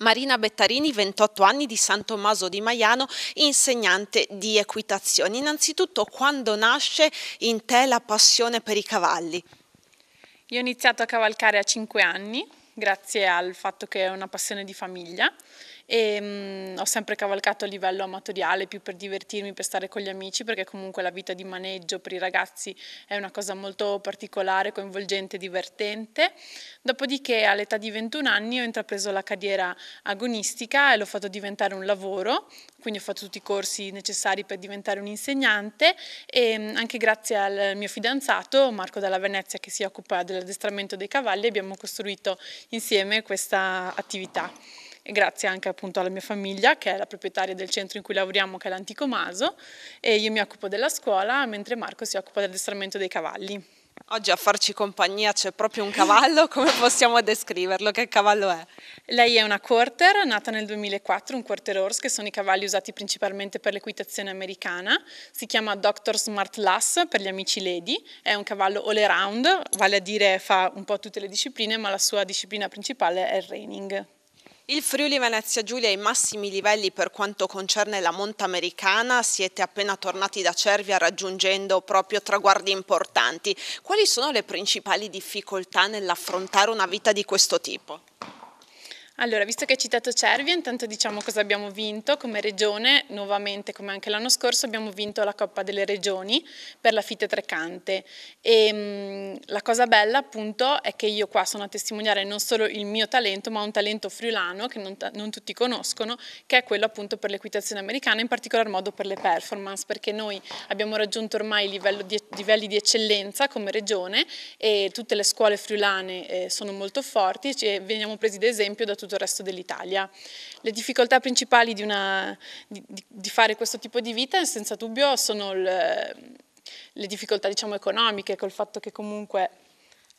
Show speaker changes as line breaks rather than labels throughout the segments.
Marina Bettarini, 28 anni di San Tommaso di Maiano, insegnante di equitazione. Innanzitutto, quando nasce in te la passione per i cavalli? Io ho iniziato a cavalcare a 5 anni, grazie al fatto che è una passione
di famiglia e mh, mm, ho sempre cavalcato a livello amatoriale più per divertirmi, per stare con gli amici perché comunque la vita di maneggio per i ragazzi è una cosa molto particolare, coinvolgente, divertente. Dopodiché all'età di 21 anni ho intrapreso la carriera agonistica e l'ho fatto diventare un lavoro, quindi ho fatto tutti i corsi necessari per diventare un insegnante e mm, anche grazie al mio fidanzato Marco Dalla Venezia che si occupa dell'addestramento dei cavalli abbiamo costruito insieme questa attività e grazie anche appunto alla mia famiglia che è la proprietaria del centro in cui lavoriamo che è l'Antico Maso e io mi occupo della scuola mentre Marco si occupa dell'addestramento dei cavalli. Oggi a farci compagnia c'è proprio un cavallo, come possiamo descriverlo? Che cavallo è? Lei è una quarter, nata nel 2004, un quarter horse, che sono i cavalli usati principalmente per l'equitazione americana. Si chiama Dr. Smart Lass per gli amici lady. È un cavallo all around,
vale a dire fa un po' tutte le discipline, ma la sua disciplina principale è il reining. Il Friuli Venezia Giulia è ai massimi livelli per quanto concerne la monta americana, siete appena tornati da Cervia raggiungendo proprio traguardi importanti. Quali sono le principali difficoltà nell'affrontare una vita di questo tipo? Allora, visto
che hai citato Cervia, intanto diciamo cosa abbiamo vinto come regione, nuovamente come anche l'anno scorso abbiamo vinto la Coppa delle Regioni per la Fitte Trecante e ehm, mh, la cosa bella appunto è che io qua sono a testimoniare non solo il mio talento ma un talento friulano che non, non tutti conoscono che è quello appunto per l'equitazione americana, in particolar modo per le performance perché noi abbiamo raggiunto ormai di, livelli di eccellenza come regione e tutte le scuole friulane eh, sono molto forti e veniamo presi d'esempio da tutti tutto il resto dell'Italia. Le difficoltà principali di, una, di, di, fare questo tipo di vita senza dubbio sono il, ehm, le difficoltà diciamo, economiche, col fatto che comunque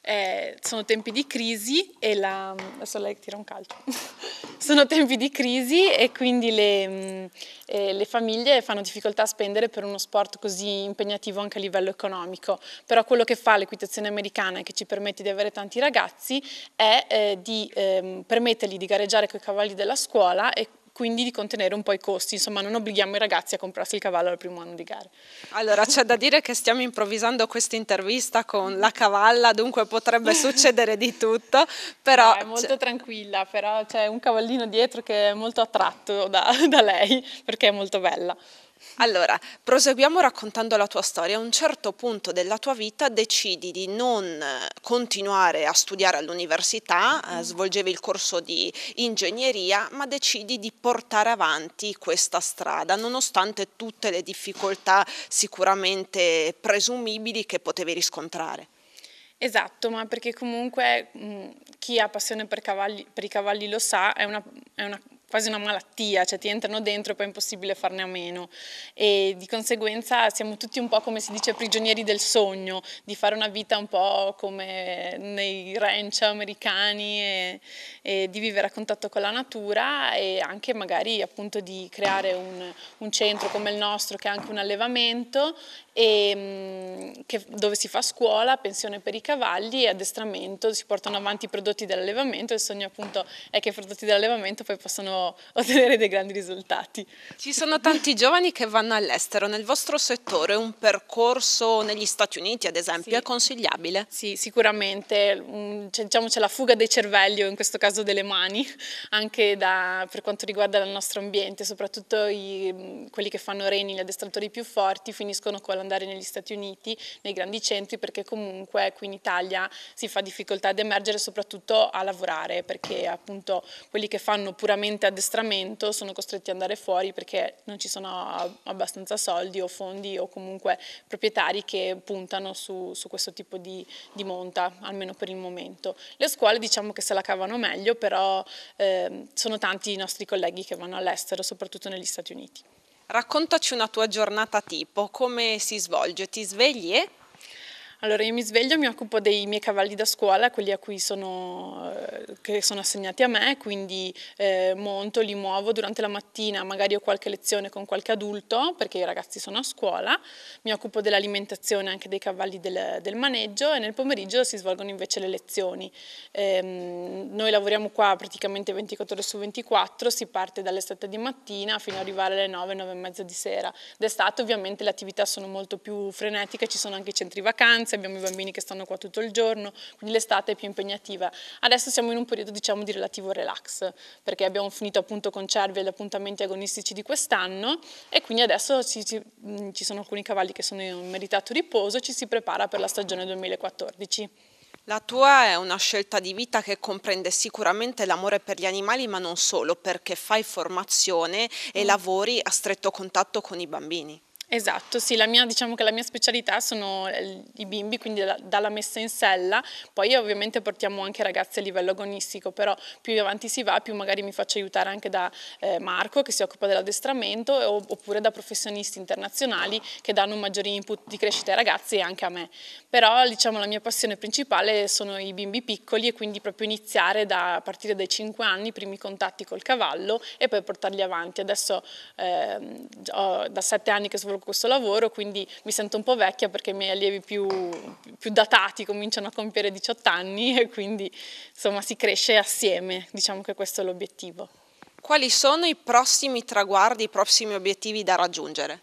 eh, sono tempi di crisi e la... adesso lei tira un calcio. sono tempi di crisi e quindi le, mm, eh, le, famiglie fanno difficoltà a spendere per uno sport così impegnativo anche a livello economico. Però quello che fa l'equitazione americana e che ci permette di avere tanti ragazzi è eh, di eh, permettergli di gareggiare con i cavalli della scuola e quindi di contenere un po' i costi, insomma non obblighiamo i ragazzi a comprarsi il cavallo al
primo anno di gara. Allora c'è da dire che stiamo improvvisando questa intervista con la cavalla, dunque potrebbe succedere di tutto, però... È molto tranquilla, però
c'è un cavallino
dietro che è molto attratto da, da lei perché è molto bella. Allora, proseguiamo raccontando la tua storia. A un certo punto della tua vita decidi di non eh, continuare a studiare all'università, eh, mm-hmm. svolgevi il corso di ingegneria, ma decidi di portare avanti questa strada, nonostante tutte le difficoltà sicuramente presumibili che potevi riscontrare.
Esatto, ma perché comunque mh, mm, chi ha passione per, cavalli, per, i cavalli lo sa, è una, è una quasi una malattia, cioè ti entrano dentro e poi è impossibile farne a meno e di conseguenza siamo tutti un po' come si dice prigionieri del sogno, di fare una vita un po' come nei ranch americani e, e di vivere a contatto con la natura e anche magari appunto di creare un, un centro come il nostro che è anche un allevamento e, ehm, che, dove si fa scuola, pensione per i cavalli e addestramento, si portano avanti i prodotti dell'allevamento, e il sogno appunto è che i prodotti dell'allevamento
poi possano ottenere dei grandi risultati. Ci sono tanti giovani che vanno all'estero, nel vostro settore un percorso negli Stati Uniti ad esempio sì. è consigliabile? Sì,
sicuramente, mm, c'è, diciamo c'è la fuga dei cervelli o in questo caso delle mani, anche da, per quanto riguarda il nostro ambiente, soprattutto i, mm, quelli che fanno reni, gli addestratori più forti finiscono con la andare negli Stati Uniti, nei grandi centri, perché comunque qui in Italia si fa difficoltà ad emergere, soprattutto a lavorare, perché appunto quelli che fanno puramente addestramento sono costretti ad andare fuori perché non ci sono abbastanza soldi o fondi o comunque proprietari che puntano su, su questo tipo di, di, monta, almeno per il momento. Le scuole diciamo che se la cavano meglio, però eh, sono tanti i nostri colleghi che vanno all'estero, soprattutto negli Stati Uniti.
Raccontaci una tua giornata
tipo, come si svolge? Ti svegli e? Allora io mi sveglio e mi occupo dei miei cavalli da scuola, quelli a cui sono, eh, che sono assegnati a me, quindi eh, monto, li muovo durante la mattina, magari ho qualche lezione con qualche adulto perché i ragazzi sono a scuola, mi occupo dell'alimentazione anche dei cavalli del, del, maneggio e nel pomeriggio si svolgono invece le lezioni. Ehm, noi lavoriamo qua praticamente 24 ore su 24, si parte dalle 7 di mattina fino ad arrivare alle 9, 9 e mezza di sera. D'estate ovviamente le attività sono molto più frenetiche, ci sono anche i centri vacanze, vacanze, abbiamo i bambini che stanno qua tutto il giorno, quindi l'estate è più impegnativa. Adesso siamo in un periodo diciamo di relativo relax, perché abbiamo finito appunto con Cervi e gli appuntamenti agonistici di quest'anno e quindi adesso ci, ci,
mm, ci sono alcuni cavalli che sono in meritato riposo ci si prepara per la stagione 2014. La tua è una scelta di vita che comprende sicuramente l'amore per gli animali, ma non solo, perché fai formazione e mm. lavori a stretto contatto con i bambini.
Esatto, sì, mia, diciamo che la mia specialità sono eh, i bimbi, quindi dalla messa in sella, poi ovviamente portiamo anche ragazzi a livello agonistico, però più avanti si va, più magari mi faccio aiutare anche da eh, Marco che si occupa dell'addestramento oppure da professionisti internazionali che danno un maggiore input di crescita ai ragazzi e anche a me. Però diciamo la mia passione principale sono i bimbi piccoli e quindi proprio iniziare da, a partire dai 5 anni i primi contatti col cavallo e poi portarli avanti. Adesso eh, ho da 7 anni che svolgo proprio questo lavoro, quindi mi sento un po' vecchia perché i miei allievi più, più datati cominciano a compiere 18 anni e quindi insomma si cresce assieme, diciamo che questo è l'obiettivo.
Quali sono i prossimi traguardi, i prossimi obiettivi da raggiungere?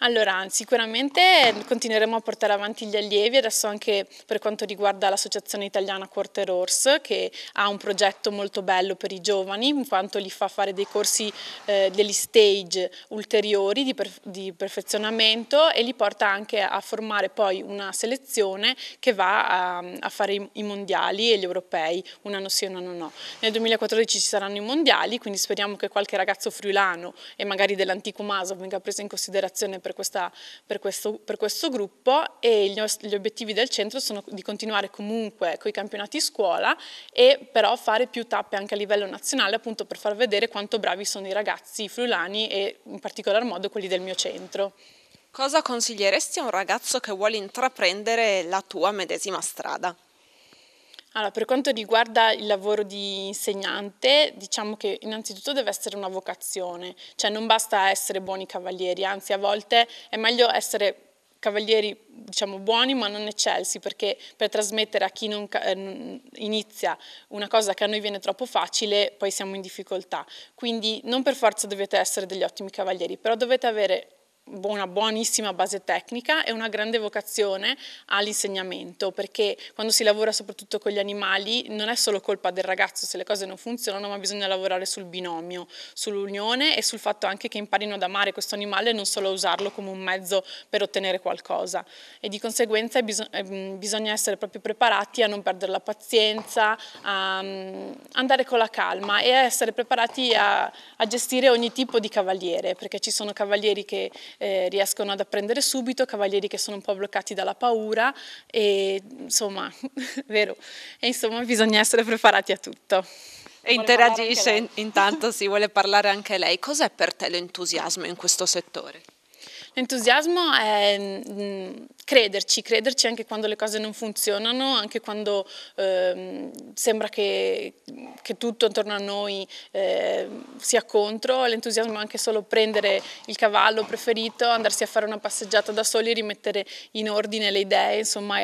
Allora, sicuramente continueremo a portare avanti gli allievi, adesso anche per quanto riguarda l'Associazione Italiana Quarter Horse, che ha un progetto molto bello per i giovani, in quanto li fa fare dei corsi, eh, degli stage ulteriori di, per, di, perfezionamento e li porta anche a formare poi una selezione che va a, a fare i, i mondiali e gli europei, un anno sì e un anno no. Nel 2014 ci saranno i mondiali, quindi speriamo che qualche ragazzo friulano e magari dell'antico Maso venga preso in considerazione per, questa, per, questo, per questo, gruppo e gli, gli obiettivi del centro sono di continuare comunque con i campionati scuola e però fare più tappe anche a livello nazionale appunto per far vedere quanto bravi sono i ragazzi friulani e in particolar modo quelli del mio centro.
Cosa consiglieresti a un ragazzo che vuole intraprendere la tua medesima strada? Allora, per quanto riguarda il lavoro
di insegnante, diciamo che innanzitutto deve essere una vocazione, cioè non basta essere buoni cavalieri, anzi a volte è meglio essere cavalieri diciamo buoni ma non eccelsi perché per trasmettere a chi non eh, inizia una cosa che a noi viene troppo facile poi siamo in difficoltà quindi non per forza dovete essere degli ottimi cavalieri però dovete avere una buonissima base tecnica e una grande vocazione all'insegnamento, perché quando si lavora soprattutto con gli animali non è solo colpa del ragazzo se le cose non funzionano, ma bisogna lavorare sul binomio, sull'unione e sul fatto anche che imparino ad amare questo animale e non solo a usarlo come un mezzo per ottenere qualcosa. E di conseguenza eh, bisogna essere proprio preparati a non perdere la pazienza, a andare con la calma e a essere preparati a, a gestire ogni tipo di cavaliere, perché ci sono cavalieri che eh, riescono ad apprendere subito, cavalieri che sono un po' bloccati dalla paura e insomma,
vero, e insomma bisogna essere preparati a tutto. E interagisce, intanto si vuole parlare anche lei. Cos'è per te l'entusiasmo in questo settore?
L'entusiasmo è mm, crederci, crederci anche quando le cose non funzionano, anche quando eh, sembra che, che, tutto intorno a noi eh, sia contro. L'entusiasmo è anche solo prendere il cavallo preferito, andarsi a fare una passeggiata da soli, rimettere in ordine le idee, insomma,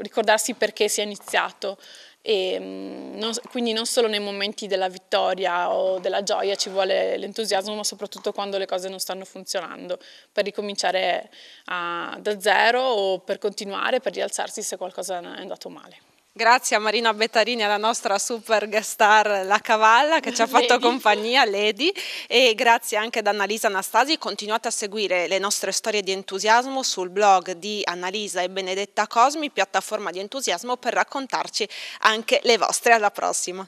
ricordarsi perché si è iniziato. E, ehm, non, quindi non solo nei momenti della vittoria o della gioia ci vuole l'entusiasmo, ma soprattutto quando le cose non stanno funzionando, per ricominciare a, da zero o per continuare, per rialzarsi se qualcosa è andato male.
Grazie a Marina Bettarini, alla nostra super guest star La Cavalla che ci ha fatto Lady. compagnia, Lady, e grazie anche ad Annalisa Anastasi. Continuate a seguire le nostre storie di entusiasmo sul blog di Annalisa e Benedetta Cosmi, piattaforma di entusiasmo per raccontarci anche le vostre. Alla prossima!